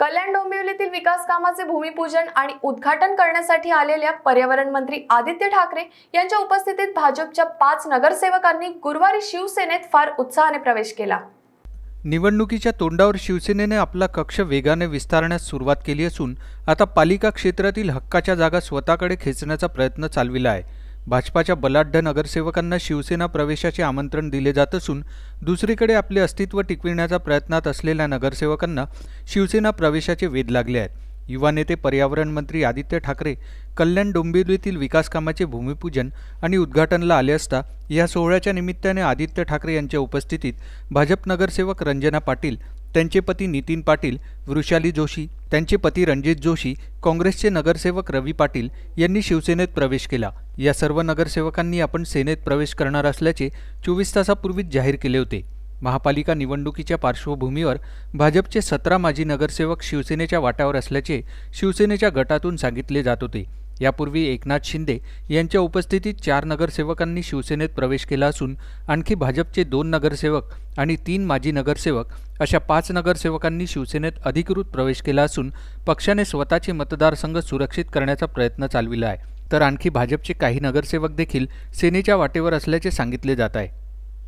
कल्याण डोंबिवलीतील विकास कामाचे भूमिपूजन आणि उद्घाटन करण्यासाठी आलेल्या पर्यावरण मंत्री आदित्य ठाकरे यांच्या उपस्थितीत भाजपच्या पाच नगरसेवकांनी गुरुवारी शिवसेनेत फार उत्साहाने प्रवेश केला निवडणुकीच्या तोंडावर शिवसेनेने आपला कक्ष वेगाने विस्तारण्यास सुरुवात केली असून आता पालिका क्षेत्रातील हक्काच्या जागा स्वतःकडे खेचण्याचा प्रयत्न चालविला आहे भाजपाच्या बलाढ्य नगरसेवकांना शिवसेना प्रवेशाचे आमंत्रण दिले जात असून दुसरीकडे आपले अस्तित्व टिकविण्याचा प्रयत्नात असलेल्या नगरसेवकांना शिवसेना प्रवेशाचे वेध लागले आहेत युवा नेते पर्यावरण मंत्री आदित्य ठाकरे कल्याण डोंबिवलीतील विकासकामाचे भूमिपूजन आणि उद्घाटनला आले असता या सोहळ्याच्या निमित्ताने आदित्य ठाकरे यांच्या उपस्थितीत भाजप नगरसेवक रंजना पाटील त्यांचे पती नितीन पाटील वृषाली जोशी त्यांचे पती रणजित जोशी काँग्रेसचे नगरसेवक रवी पाटील यांनी शिवसेनेत प्रवेश केला या सर्व नगरसेवकांनी आपण सेनेत प्रवेश करणार असल्याचे चोवीस तासापूर्वीच जाहीर केले होते महापालिका निवडणुकीच्या पार्श्वभूमीवर भाजपचे सतरा माजी नगरसेवक शिवसेनेच्या वाट्यावर असल्याचे शिवसेनेच्या गटातून सांगितले जात होते यापूर्वी एकनाथ शिंदे यांच्या उपस्थितीत चार नगरसेवकांनी शिवसेनेत प्रवेश केला असून आणखी भाजपचे दोन नगरसेवक आणि तीन माजी नगरसेवक अशा पाच नगरसेवकांनी शिवसेनेत अधिकृत प्रवेश केला असून पक्षाने स्वतःचे मतदारसंघ सुरक्षित करण्याचा प्रयत्न चालविला आहे तर आणखी भाजपचे काही नगरसेवक देखील सेनेच्या वाटेवर असल्याचे सांगितले जात आहे